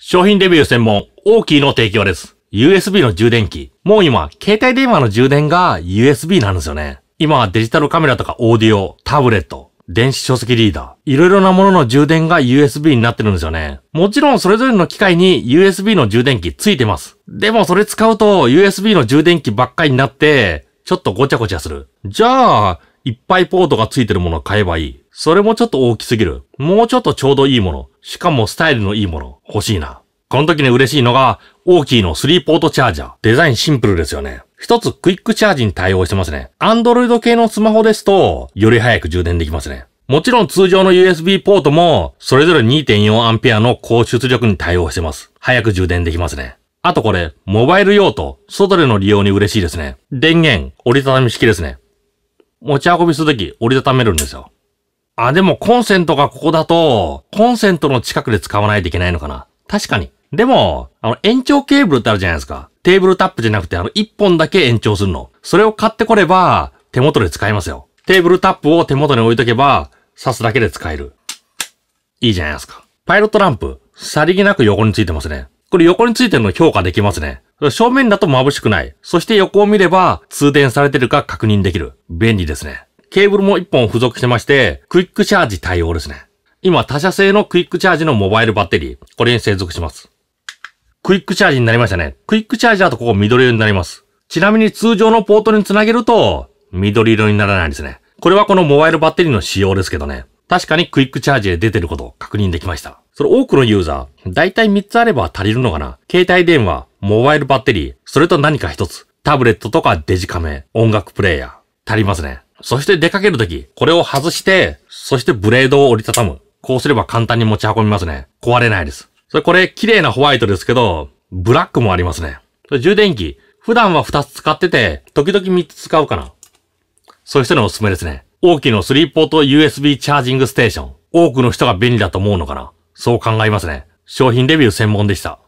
商品レビュー専門、オーキーの提供です。USB の充電器。もう今、携帯電話の充電が USB なんですよね。今はデジタルカメラとかオーディオ、タブレット、電子書籍リーダー、いろいろなものの充電が USB になってるんですよね。もちろんそれぞれの機械に USB の充電器ついてます。でもそれ使うと USB の充電器ばっかりになって、ちょっとごちゃごちゃする。じゃあ、いっぱいポートがついてるものを買えばいい。それもちょっと大きすぎる。もうちょっとちょうどいいもの。しかもスタイルのいいもの。欲しいな。この時に嬉しいのが、大きいの3ポートチャージャー。デザインシンプルですよね。一つクイックチャージに対応してますね。Android 系のスマホですと、より早く充電できますね。もちろん通常の USB ポートも、それぞれ 2.4A の高出力に対応してます。早く充電できますね。あとこれ、モバイル用途、外での利用に嬉しいですね。電源、折りたたみ式ですね。持ち運びするとき折りたためるんですよ。あ、でもコンセントがここだと、コンセントの近くで使わないといけないのかな。確かに。でも、あの、延長ケーブルってあるじゃないですか。テーブルタップじゃなくて、あの、1本だけ延長するの。それを買ってこれば、手元で使えますよ。テーブルタップを手元に置いとけば、刺すだけで使える。いいじゃないですか。パイロットランプ、さりげなく横についてますね。これ横についてるの評価できますね。正面だと眩しくない。そして横を見れば通電されてるか確認できる。便利ですね。ケーブルも1本付属してまして、クイックチャージ対応ですね。今、他社製のクイックチャージのモバイルバッテリー、これに接続します。クイックチャージになりましたね。クイックチャージだとここ緑色になります。ちなみに通常のポートにつなげると、緑色にならないんですね。これはこのモバイルバッテリーの仕様ですけどね。確かにクイックチャージで出てること確認できました。それ多くのユーザー、だいたい3つあれば足りるのかな携帯電話、モバイルバッテリー、それと何か一つ、タブレットとかデジカメ、音楽プレイヤー、足りますね。そして出かけるとき、これを外して、そしてブレードを折りたたむ。こうすれば簡単に持ち運びますね。壊れないです。それこれ綺麗なホワイトですけど、ブラックもありますね。充電器、普段は2つ使ってて、時々3つ使うかな。そしてのおすすめですね。大きなスリーポート USB チャージングステーション。多くの人が便利だと思うのかな。そう考えますね。商品レビュー専門でした。